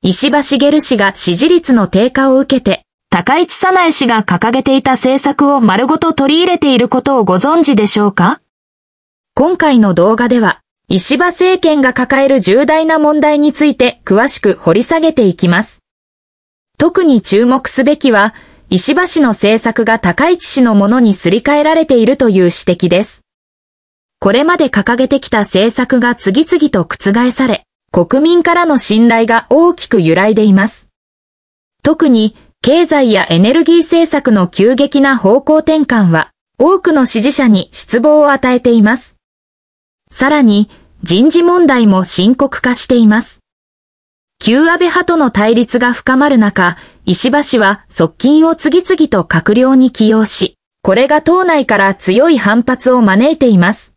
石破茂氏が支持率の低下を受けて、高市早苗氏が掲げていた政策を丸ごと取り入れていることをご存知でしょうか今回の動画では、石破政権が抱える重大な問題について詳しく掘り下げていきます。特に注目すべきは、石破氏の政策が高市氏のものにすり替えられているという指摘です。これまで掲げてきた政策が次々と覆され、国民からの信頼が大きく揺らいでいます。特に経済やエネルギー政策の急激な方向転換は多くの支持者に失望を与えています。さらに人事問題も深刻化しています。旧安倍派との対立が深まる中、石破氏は側近を次々と閣僚に起用し、これが党内から強い反発を招いています。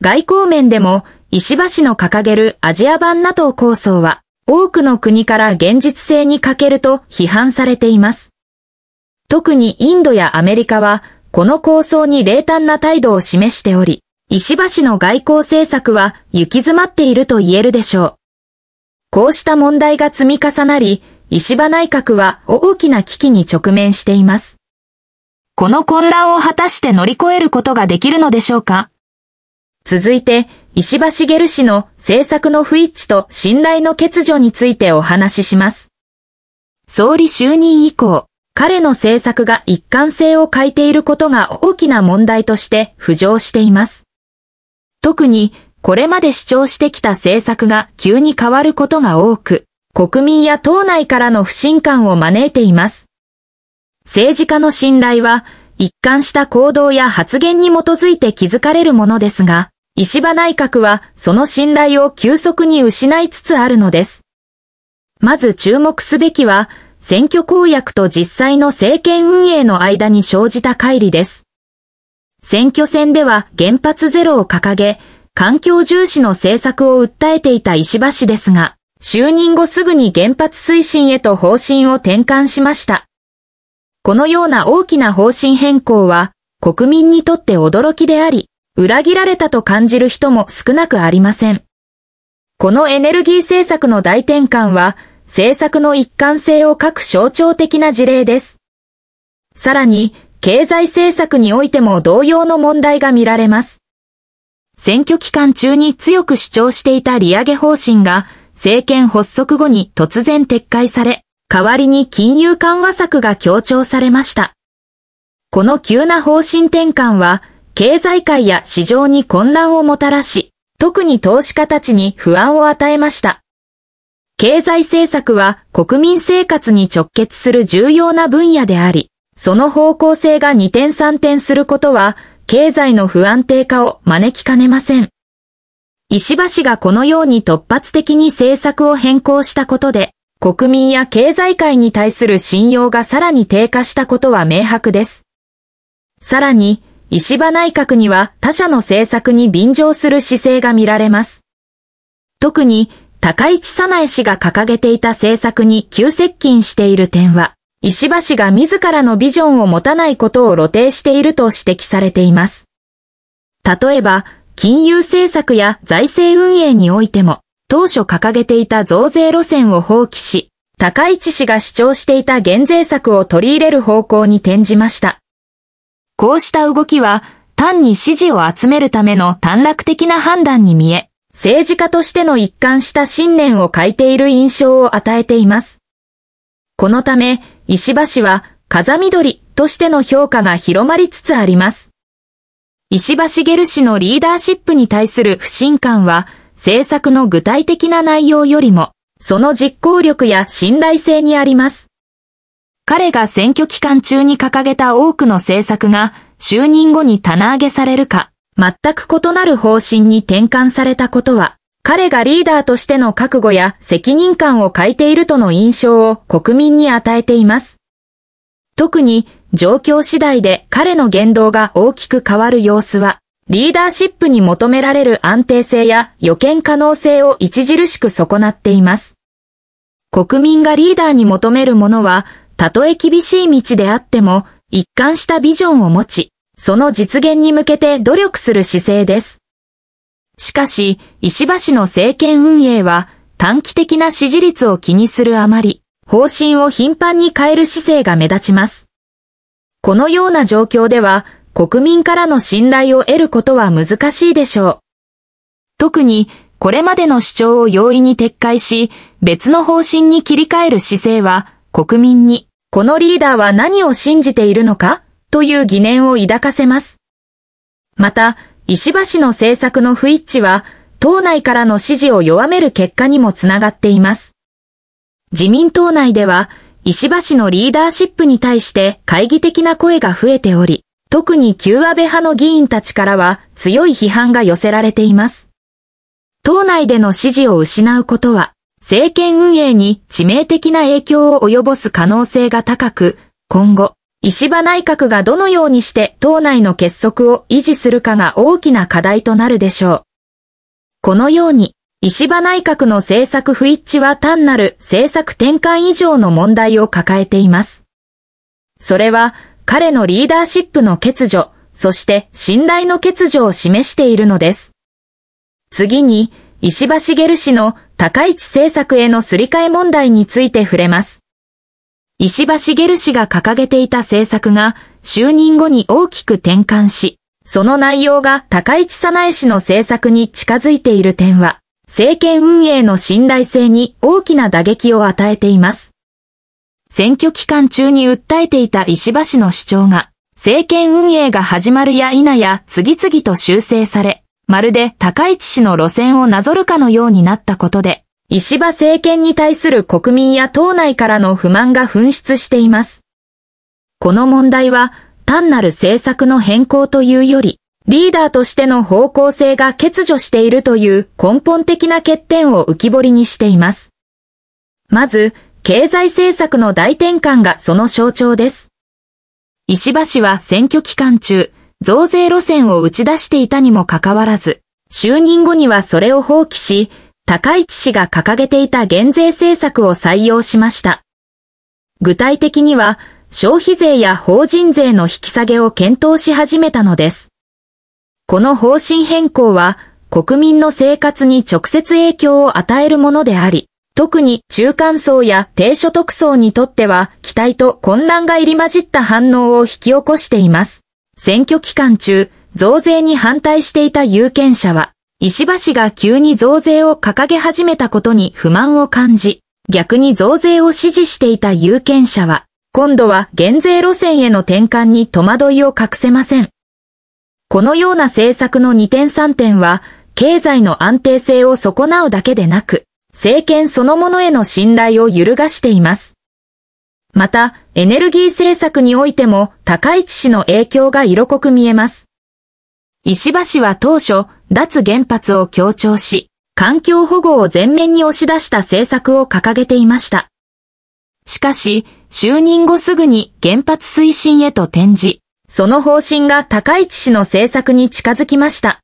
外交面でも石破氏の掲げるアジア版 NATO 構想は、多くの国から現実性に欠けると批判されています。特にインドやアメリカは、この構想に冷淡な態度を示しており、石破氏の外交政策は行き詰まっていると言えるでしょう。こうした問題が積み重なり、石破内閣は大きな危機に直面しています。この混乱を果たして乗り越えることができるのでしょうか続いて、石破茂氏の政策の不一致と信頼の欠如についてお話しします。総理就任以降、彼の政策が一貫性を欠いていることが大きな問題として浮上しています。特に、これまで主張してきた政策が急に変わることが多く、国民や党内からの不信感を招いています。政治家の信頼は、一貫した行動や発言に基づいて築かれるものですが、石破内閣はその信頼を急速に失いつつあるのです。まず注目すべきは、選挙公約と実際の政権運営の間に生じた乖離です。選挙戦では原発ゼロを掲げ、環境重視の政策を訴えていた石破氏ですが、就任後すぐに原発推進へと方針を転換しました。このような大きな方針変更は、国民にとって驚きであり、裏切られたと感じる人も少なくありません。このエネルギー政策の大転換は、政策の一貫性を欠く象徴的な事例です。さらに、経済政策においても同様の問題が見られます。選挙期間中に強く主張していた利上げ方針が、政権発足後に突然撤回され、代わりに金融緩和策が強調されました。この急な方針転換は、経済界や市場に混乱をもたらし、特に投資家たちに不安を与えました。経済政策は国民生活に直結する重要な分野であり、その方向性が二転三転することは、経済の不安定化を招きかねません。石破氏がこのように突発的に政策を変更したことで、国民や経済界に対する信用がさらに低下したことは明白です。さらに、石破内閣には他社の政策に便乗する姿勢が見られます。特に高市早苗氏が掲げていた政策に急接近している点は、石破氏が自らのビジョンを持たないことを露呈していると指摘されています。例えば、金融政策や財政運営においても、当初掲げていた増税路線を放棄し、高市氏が主張していた減税策を取り入れる方向に転じました。こうした動きは単に支持を集めるための短絡的な判断に見え、政治家としての一貫した信念を欠いている印象を与えています。このため、石破氏は風緑としての評価が広まりつつあります。石破茂氏のリーダーシップに対する不信感は、政策の具体的な内容よりも、その実行力や信頼性にあります。彼が選挙期間中に掲げた多くの政策が就任後に棚上げされるか、全く異なる方針に転換されたことは、彼がリーダーとしての覚悟や責任感を欠いているとの印象を国民に与えています。特に状況次第で彼の言動が大きく変わる様子は、リーダーシップに求められる安定性や予見可能性を著しく損なっています。国民がリーダーに求めるものはたとえ厳しい道であっても、一貫したビジョンを持ち、その実現に向けて努力する姿勢です。しかし、石破氏の政権運営は、短期的な支持率を気にするあまり、方針を頻繁に変える姿勢が目立ちます。このような状況では、国民からの信頼を得ることは難しいでしょう。特に、これまでの主張を容易に撤回し、別の方針に切り替える姿勢は、国民にこのリーダーは何を信じているのかという疑念を抱かせます。また、石破氏の政策の不一致は、党内からの支持を弱める結果にもつながっています。自民党内では、石破氏のリーダーシップに対して懐疑的な声が増えており、特に旧安倍派の議員たちからは強い批判が寄せられています。党内での支持を失うことは、政権運営に致命的な影響を及ぼす可能性が高く、今後、石破内閣がどのようにして党内の結束を維持するかが大きな課題となるでしょう。このように、石破内閣の政策不一致は単なる政策転換以上の問題を抱えています。それは、彼のリーダーシップの欠如、そして信頼の欠如を示しているのです。次に、石破茂氏の高市政策へのすり替え問題について触れます。石破茂氏が掲げていた政策が就任後に大きく転換し、その内容が高市早苗氏の政策に近づいている点は、政権運営の信頼性に大きな打撃を与えています。選挙期間中に訴えていた石破氏の主張が、政権運営が始まるや否や次々と修正され、まるで高市氏の路線をなぞるかのようになったことで、石破政権に対する国民や党内からの不満が噴出しています。この問題は単なる政策の変更というより、リーダーとしての方向性が欠如しているという根本的な欠点を浮き彫りにしています。まず、経済政策の大転換がその象徴です。石破氏は選挙期間中、増税路線を打ち出していたにもかかわらず、就任後にはそれを放棄し、高市氏が掲げていた減税政策を採用しました。具体的には、消費税や法人税の引き下げを検討し始めたのです。この方針変更は、国民の生活に直接影響を与えるものであり、特に中間層や低所得層にとっては期待と混乱が入り混じった反応を引き起こしています。選挙期間中、増税に反対していた有権者は、石破氏が急に増税を掲げ始めたことに不満を感じ、逆に増税を支持していた有権者は、今度は減税路線への転換に戸惑いを隠せません。このような政策の二点三点は、経済の安定性を損なうだけでなく、政権そのものへの信頼を揺るがしています。また、エネルギー政策においても高市氏の影響が色濃く見えます。石破氏は当初、脱原発を強調し、環境保護を前面に押し出した政策を掲げていました。しかし、就任後すぐに原発推進へと転じ、その方針が高市氏の政策に近づきました。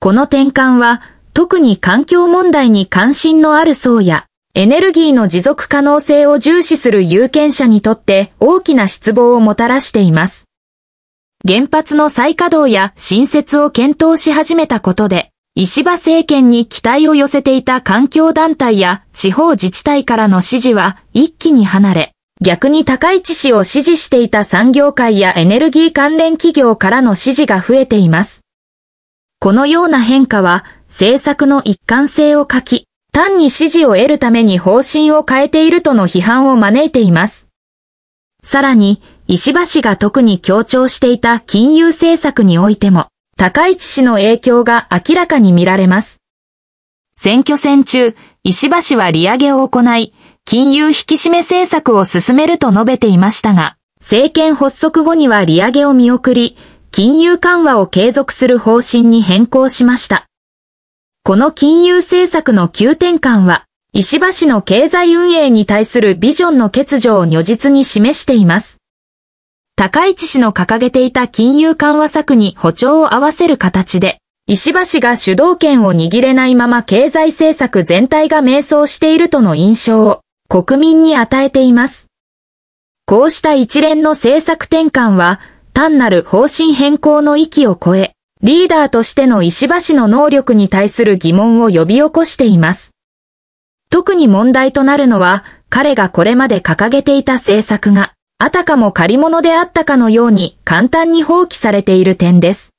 この転換は、特に環境問題に関心のある層や、エネルギーの持続可能性を重視する有権者にとって大きな失望をもたらしています。原発の再稼働や新設を検討し始めたことで、石破政権に期待を寄せていた環境団体や地方自治体からの支持は一気に離れ、逆に高市氏を支持していた産業界やエネルギー関連企業からの支持が増えています。このような変化は政策の一貫性を欠き、単に支持を得るために方針を変えているとの批判を招いています。さらに、石破氏が特に強調していた金融政策においても、高市氏の影響が明らかに見られます。選挙戦中、石破氏は利上げを行い、金融引き締め政策を進めると述べていましたが、政権発足後には利上げを見送り、金融緩和を継続する方針に変更しました。この金融政策の急転換は、石破氏の経済運営に対するビジョンの欠如を如実に示しています。高市氏の掲げていた金融緩和策に歩調を合わせる形で、石破氏が主導権を握れないまま経済政策全体が迷走しているとの印象を国民に与えています。こうした一連の政策転換は、単なる方針変更の域を超え、リーダーとしての石破氏の能力に対する疑問を呼び起こしています。特に問題となるのは、彼がこれまで掲げていた政策が、あたかも借り物であったかのように簡単に放棄されている点です。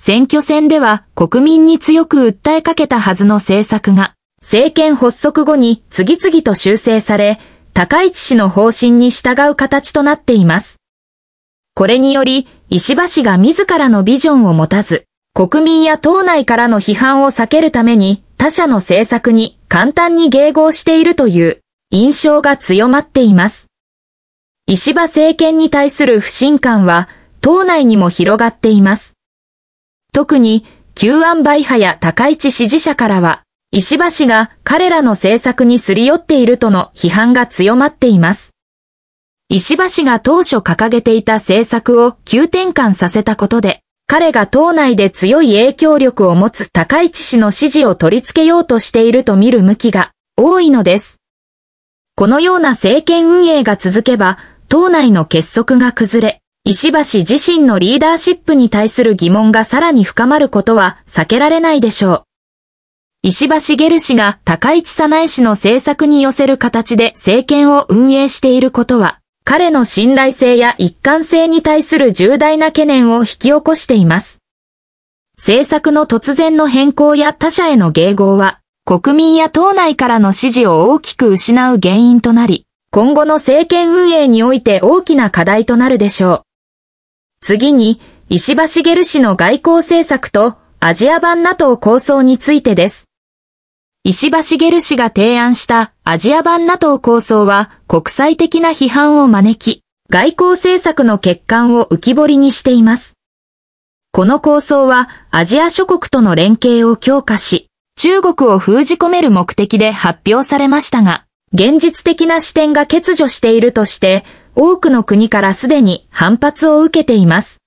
選挙戦では国民に強く訴えかけたはずの政策が、政権発足後に次々と修正され、高市氏の方針に従う形となっています。これにより、石破氏が自らのビジョンを持たず、国民や党内からの批判を避けるために他者の政策に簡単に迎合しているという印象が強まっています。石破政権に対する不信感は党内にも広がっています。特に、旧安倍派や高市支持者からは、石破氏が彼らの政策にすり寄っているとの批判が強まっています。石破氏が当初掲げていた政策を急転換させたことで、彼が党内で強い影響力を持つ高市氏の支持を取り付けようとしていると見る向きが多いのです。このような政権運営が続けば、党内の結束が崩れ、石破氏自身のリーダーシップに対する疑問がさらに深まることは避けられないでしょう。石破茂氏が高市早苗氏の政策に寄せる形で政権を運営していることは、彼の信頼性や一貫性に対する重大な懸念を引き起こしています。政策の突然の変更や他者への迎合は、国民や党内からの支持を大きく失う原因となり、今後の政権運営において大きな課題となるでしょう。次に、石破茂氏の外交政策とアジア版 NATO 構想についてです。石破茂氏が提案したアジア版 NATO 構想は国際的な批判を招き、外交政策の欠陥を浮き彫りにしています。この構想はアジア諸国との連携を強化し、中国を封じ込める目的で発表されましたが、現実的な視点が欠如しているとして、多くの国からすでに反発を受けています。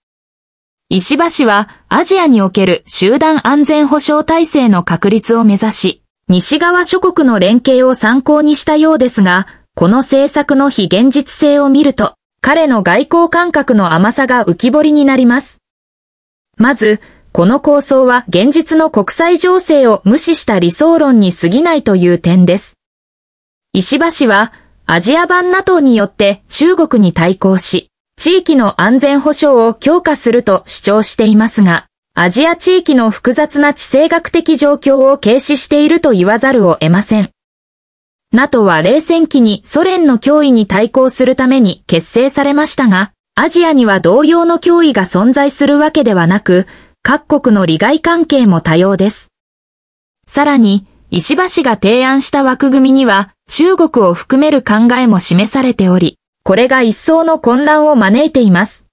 石破氏はアジアにおける集団安全保障体制の確立を目指し、西側諸国の連携を参考にしたようですが、この政策の非現実性を見ると、彼の外交感覚の甘さが浮き彫りになります。まず、この構想は現実の国際情勢を無視した理想論に過ぎないという点です。石破氏は、アジア版 NATO によって中国に対抗し、地域の安全保障を強化すると主張していますが、アジア地域の複雑な地政学的状況を軽視していると言わざるを得ません。NATO は冷戦期にソ連の脅威に対抗するために結成されましたが、アジアには同様の脅威が存在するわけではなく、各国の利害関係も多様です。さらに、石破氏が提案した枠組みには、中国を含める考えも示されており、これが一層の混乱を招いています。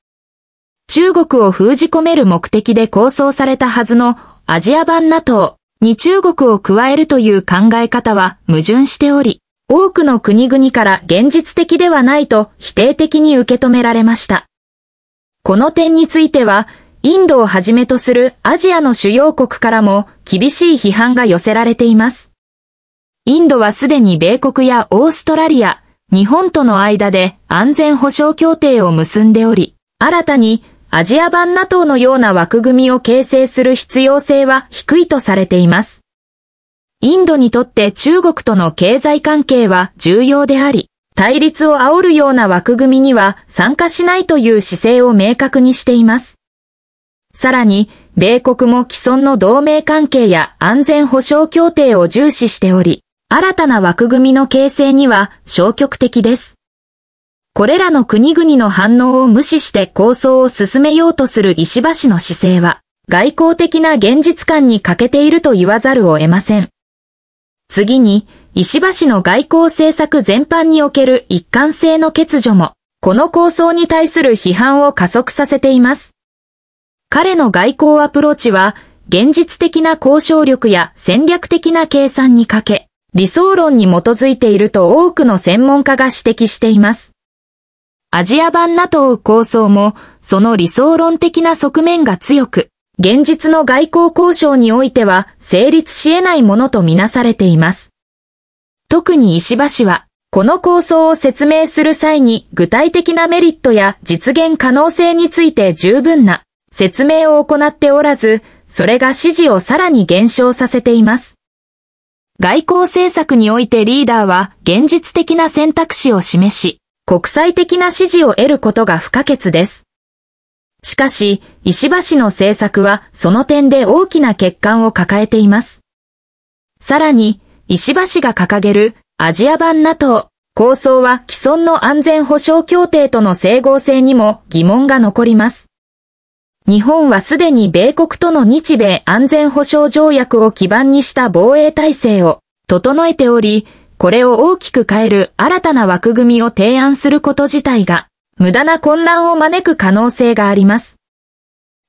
中国を封じ込める目的で構想されたはずのアジア版 NATO に中国を加えるという考え方は矛盾しており、多くの国々から現実的ではないと否定的に受け止められました。この点については、インドをはじめとするアジアの主要国からも厳しい批判が寄せられています。インドはすでに米国やオーストラリア、日本との間で安全保障協定を結んでおり、新たにアジア版 NATO のような枠組みを形成する必要性は低いとされています。インドにとって中国との経済関係は重要であり、対立を煽るような枠組みには参加しないという姿勢を明確にしています。さらに、米国も既存の同盟関係や安全保障協定を重視しており、新たな枠組みの形成には消極的です。これらの国々の反応を無視して構想を進めようとする石破氏の姿勢は、外交的な現実感に欠けていると言わざるを得ません。次に、石破氏の外交政策全般における一貫性の欠如も、この構想に対する批判を加速させています。彼の外交アプローチは、現実的な交渉力や戦略的な計算にかけ、理想論に基づいていると多くの専門家が指摘しています。アジア版 NATO 構想も、その理想論的な側面が強く、現実の外交交渉においては成立し得ないものとみなされています。特に石破氏は、この構想を説明する際に具体的なメリットや実現可能性について十分な説明を行っておらず、それが支持をさらに減少させています。外交政策においてリーダーは現実的な選択肢を示し、国際的な支持を得ることが不可欠です。しかし、石破氏の政策はその点で大きな欠陥を抱えています。さらに、石破氏が掲げるアジア版 NATO 構想は既存の安全保障協定との整合性にも疑問が残ります。日本はすでに米国との日米安全保障条約を基盤にした防衛体制を整えており、これを大きく変える新たな枠組みを提案すること自体が、無駄な混乱を招く可能性があります。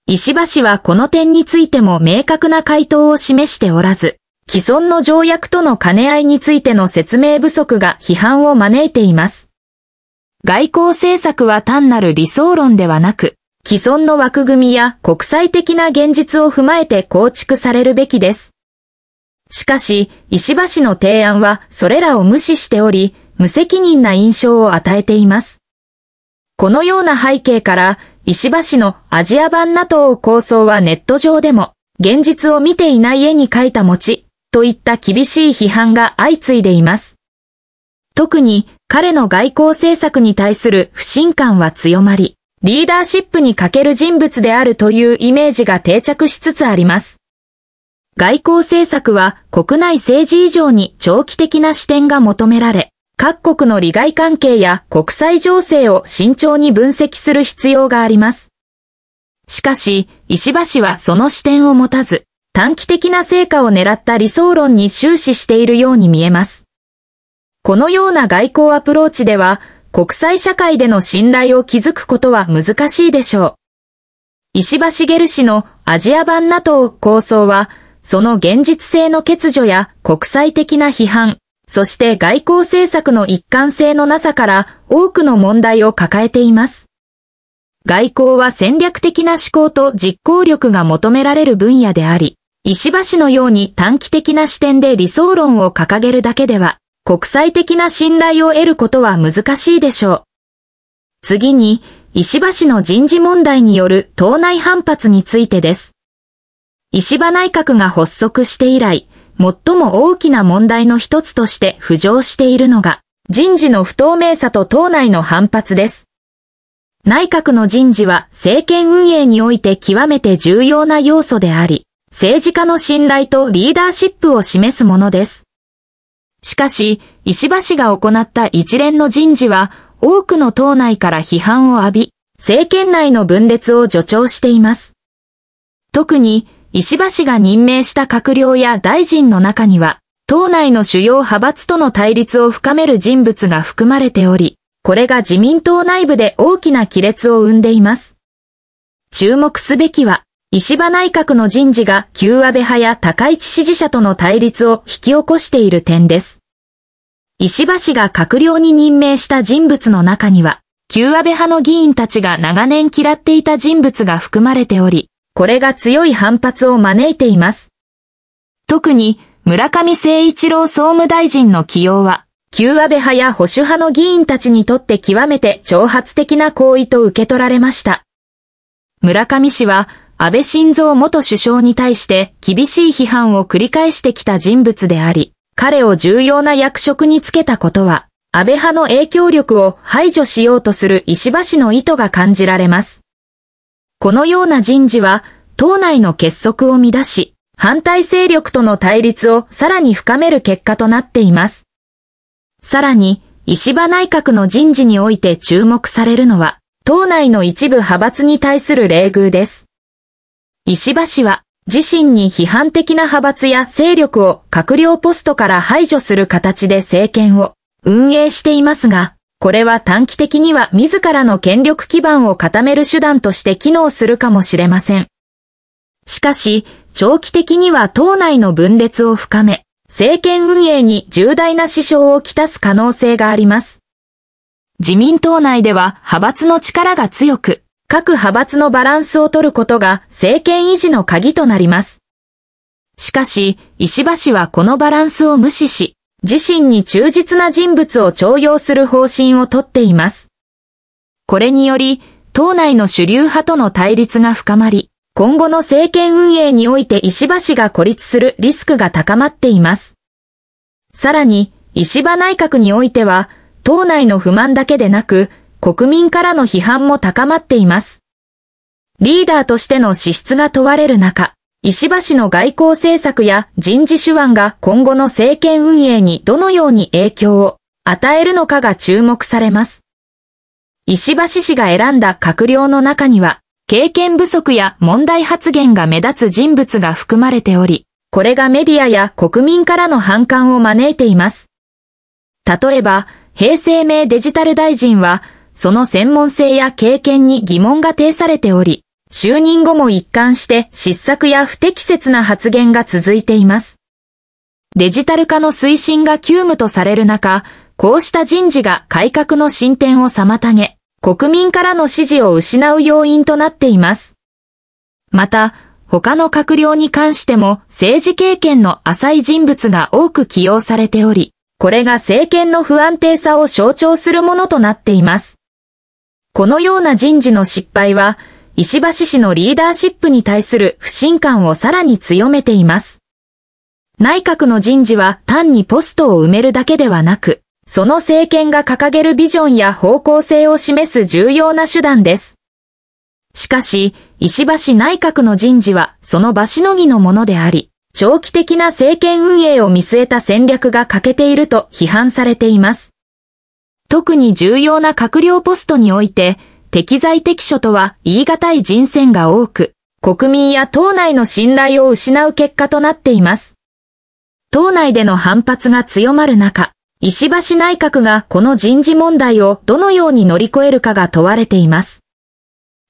石破氏はこの点についても明確な回答を示しておらず、既存の条約との兼ね合いについての説明不足が批判を招いています。外交政策は単なる理想論ではなく、既存の枠組みや国際的な現実を踏まえて構築されるべきです。しかし、石破氏の提案はそれらを無視しており、無責任な印象を与えています。このような背景から、石破氏のアジア版 NATO 構想はネット上でも、現実を見ていない絵に描いた餅、といった厳しい批判が相次いでいます。特に彼の外交政策に対する不信感は強まり、リーダーシップに欠ける人物であるというイメージが定着しつつあります。外交政策は国内政治以上に長期的な視点が求められ、各国の利害関係や国際情勢を慎重に分析する必要があります。しかし、石破氏はその視点を持たず、短期的な成果を狙った理想論に終始しているように見えます。このような外交アプローチでは、国際社会での信頼を築くことは難しいでしょう。石破茂氏のアジア版 NATO 構想は、その現実性の欠如や国際的な批判、そして外交政策の一貫性のなさから多くの問題を抱えています。外交は戦略的な思考と実行力が求められる分野であり、石橋のように短期的な視点で理想論を掲げるだけでは、国際的な信頼を得ることは難しいでしょう。次に、石橋の人事問題による党内反発についてです。石破内閣が発足して以来、最も大きな問題の一つとして浮上しているのが、人事の不透明さと党内の反発です。内閣の人事は政権運営において極めて重要な要素であり、政治家の信頼とリーダーシップを示すものです。しかし、石破氏が行った一連の人事は、多くの党内から批判を浴び、政権内の分裂を助長しています。特に、石破氏が任命した閣僚や大臣の中には、党内の主要派閥との対立を深める人物が含まれており、これが自民党内部で大きな亀裂を生んでいます。注目すべきは、石破内閣の人事が旧安倍派や高市支持者との対立を引き起こしている点です。石破氏が閣僚に任命した人物の中には、旧安倍派の議員たちが長年嫌っていた人物が含まれており、これが強い反発を招いています。特に村上誠一郎総務大臣の起用は、旧安倍派や保守派の議員たちにとって極めて挑発的な行為と受け取られました。村上氏は安倍晋三元首相に対して厳しい批判を繰り返してきた人物であり、彼を重要な役職につけたことは、安倍派の影響力を排除しようとする石破氏の意図が感じられます。このような人事は、党内の結束を乱し、反対勢力との対立をさらに深める結果となっています。さらに、石破内閣の人事において注目されるのは、党内の一部派閥に対する冷遇です。石破氏は、自身に批判的な派閥や勢力を閣僚ポストから排除する形で政権を運営していますが、これは短期的には自らの権力基盤を固める手段として機能するかもしれません。しかし、長期的には党内の分裂を深め、政権運営に重大な支障をきたす可能性があります。自民党内では派閥の力が強く、各派閥のバランスを取ることが政権維持の鍵となります。しかし、石破氏はこのバランスを無視し、自身に忠実な人物を徴用する方針をとっています。これにより、党内の主流派との対立が深まり、今後の政権運営において石破氏が孤立するリスクが高まっています。さらに、石破内閣においては、党内の不満だけでなく、国民からの批判も高まっています。リーダーとしての資質が問われる中、石破氏の外交政策や人事手腕が今後の政権運営にどのように影響を与えるのかが注目されます。石破氏が選んだ閣僚の中には、経験不足や問題発言が目立つ人物が含まれており、これがメディアや国民からの反感を招いています。例えば、平成名デジタル大臣は、その専門性や経験に疑問が呈されており、就任後も一貫して失策や不適切な発言が続いています。デジタル化の推進が急務とされる中、こうした人事が改革の進展を妨げ、国民からの支持を失う要因となっています。また、他の閣僚に関しても政治経験の浅い人物が多く起用されており、これが政権の不安定さを象徴するものとなっています。このような人事の失敗は、石橋氏のリーダーシップに対する不信感をさらに強めています。内閣の人事は単にポストを埋めるだけではなく、その政権が掲げるビジョンや方向性を示す重要な手段です。しかし、石橋内閣の人事はその場しのぎのものであり、長期的な政権運営を見据えた戦略が欠けていると批判されています。特に重要な閣僚ポストにおいて、適材適所とは言い難い人選が多く、国民や党内の信頼を失う結果となっています。党内での反発が強まる中、石橋内閣がこの人事問題をどのように乗り越えるかが問われています。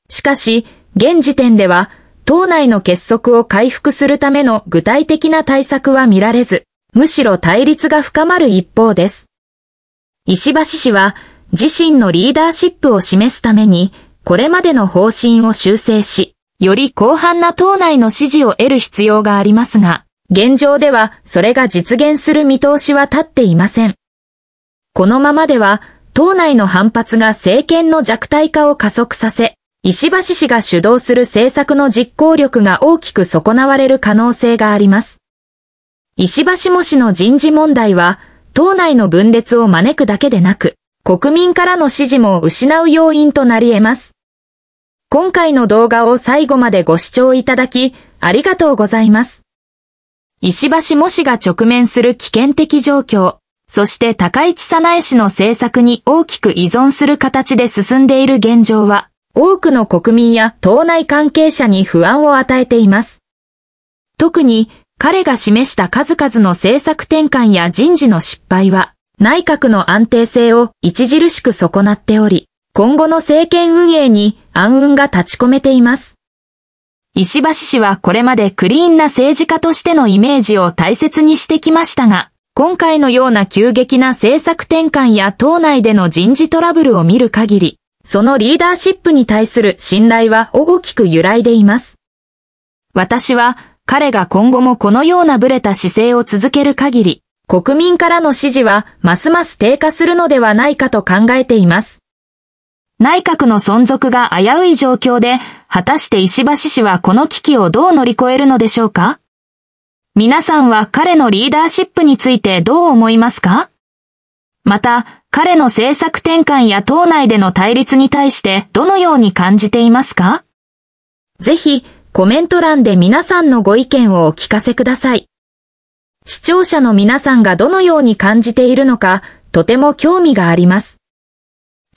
しかし、現時点では、党内の結束を回復するための具体的な対策は見られず、むしろ対立が深まる一方です。石橋氏は、自身のリーダーシップを示すために、これまでの方針を修正し、より広範な党内の支持を得る必要がありますが、現状ではそれが実現する見通しは立っていません。このままでは、党内の反発が政権の弱体化を加速させ、石橋氏が主導する政策の実行力が大きく損なわれる可能性があります。石橋も氏の人事問題は、党内の分裂を招くだけでなく、国民からの支持も失う要因となり得ます。今回の動画を最後までご視聴いただき、ありがとうございます。石橋模試が直面する危険的状況、そして高市早苗氏の政策に大きく依存する形で進んでいる現状は、多くの国民や党内関係者に不安を与えています。特に、彼が示した数々の政策転換や人事の失敗は、内閣の安定性を著しく損なっており、今後の政権運営に暗雲が立ち込めています。石橋氏はこれまでクリーンな政治家としてのイメージを大切にしてきましたが、今回のような急激な政策転換や党内での人事トラブルを見る限り、そのリーダーシップに対する信頼は大きく揺らいでいます。私は彼が今後もこのようなブレた姿勢を続ける限り、国民からの支持はますます低下するのではないかと考えています。内閣の存続が危うい状況で、果たして石橋氏はこの危機をどう乗り越えるのでしょうか皆さんは彼のリーダーシップについてどう思いますかまた、彼の政策転換や党内での対立に対してどのように感じていますかぜひ、コメント欄で皆さんのご意見をお聞かせください。視聴者の皆さんがどのように感じているのか、とても興味があります。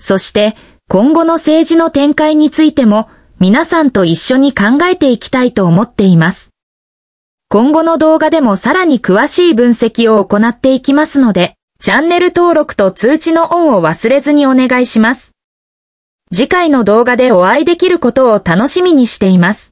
そして、今後の政治の展開についても、皆さんと一緒に考えていきたいと思っています。今後の動画でもさらに詳しい分析を行っていきますので、チャンネル登録と通知のオンを忘れずにお願いします。次回の動画でお会いできることを楽しみにしています。